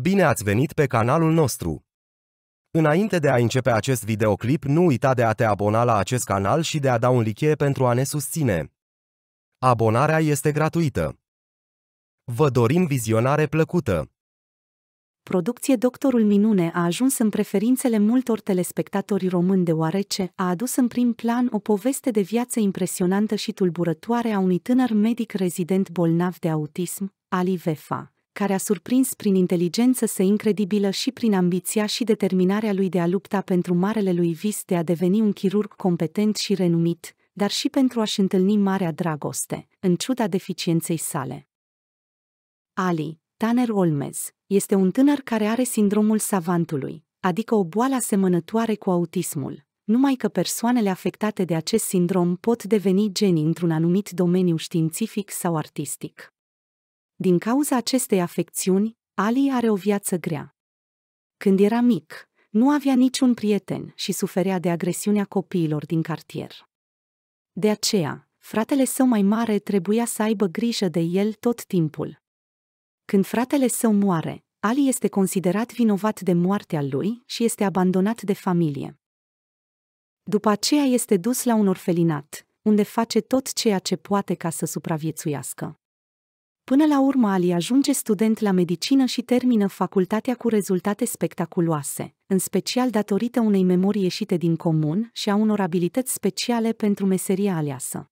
Bine ați venit pe canalul nostru! Înainte de a începe acest videoclip, nu uita de a te abona la acest canal și de a da un like pentru a ne susține. Abonarea este gratuită. Vă dorim vizionare plăcută! Producție Doctorul Minune a ajuns în preferințele multor telespectatori români deoarece a adus în prim plan o poveste de viață impresionantă și tulburătoare a unui tânăr medic rezident bolnav de autism, Ali Vefa care a surprins prin inteligență se incredibilă și prin ambiția și determinarea lui de a lupta pentru marele lui vis de a deveni un chirurg competent și renumit, dar și pentru a-și întâlni marea dragoste, în ciuda deficienței sale. Ali, Tanner Olmez, este un tânăr care are sindromul savantului, adică o boală asemănătoare cu autismul, numai că persoanele afectate de acest sindrom pot deveni genii într-un anumit domeniu științific sau artistic. Din cauza acestei afecțiuni, Ali are o viață grea. Când era mic, nu avea niciun prieten și suferea de agresiunea copiilor din cartier. De aceea, fratele său mai mare trebuia să aibă grijă de el tot timpul. Când fratele său moare, Ali este considerat vinovat de moartea lui și este abandonat de familie. După aceea este dus la un orfelinat, unde face tot ceea ce poate ca să supraviețuiască. Până la urmă Ali ajunge student la medicină și termină facultatea cu rezultate spectaculoase, în special datorită unei memorii ieșite din comun și a unor abilități speciale pentru meseria aleasă.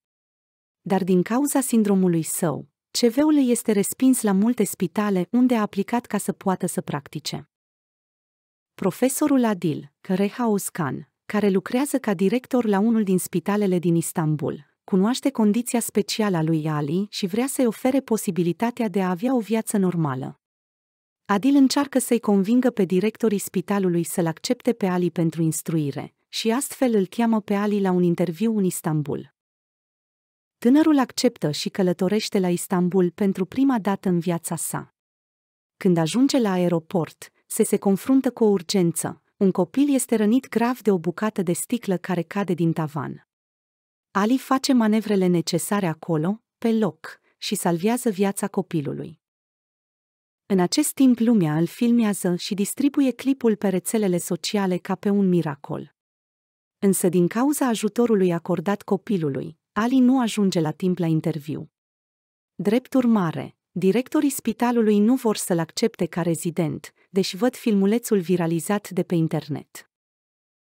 Dar din cauza sindromului său, CV-ul este respins la multe spitale unde a aplicat ca să poată să practice. Profesorul Adil Kareha Uskan, care lucrează ca director la unul din spitalele din Istanbul, cunoaște condiția specială a lui Ali și vrea să-i ofere posibilitatea de a avea o viață normală. Adil încearcă să-i convingă pe directorii spitalului să-l accepte pe Ali pentru instruire și astfel îl cheamă pe Ali la un interviu în Istanbul. Tânărul acceptă și călătorește la Istanbul pentru prima dată în viața sa. Când ajunge la aeroport, se se confruntă cu o urgență. Un copil este rănit grav de o bucată de sticlă care cade din tavan. Ali face manevrele necesare acolo, pe loc, și salvează viața copilului. În acest timp lumea îl filmează și distribuie clipul pe rețelele sociale ca pe un miracol. Însă din cauza ajutorului acordat copilului, Ali nu ajunge la timp la interviu. Drept urmare, directorii spitalului nu vor să-l accepte ca rezident, deși văd filmulețul viralizat de pe internet.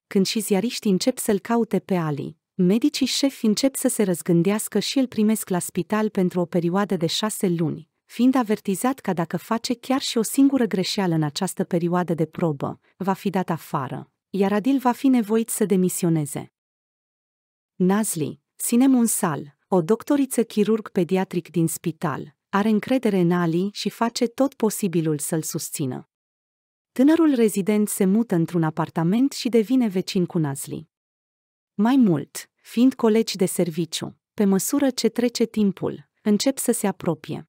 Când și ziariștii încep să-l caute pe Ali, medicii șefi încep să se răzgândească și îl primesc la spital pentru o perioadă de șase luni, fiind avertizat că dacă face chiar și o singură greșeală în această perioadă de probă, va fi dat afară, iar Adil va fi nevoit să demisioneze. Nazli, Sinem Unsal, o doctoriță chirurg pediatric din spital, are încredere în Ali și face tot posibilul să-l susțină. Tânărul rezident se mută într-un apartament și devine vecin cu Nazli. Mai mult, fiind colegi de serviciu, pe măsură ce trece timpul, încep să se apropie.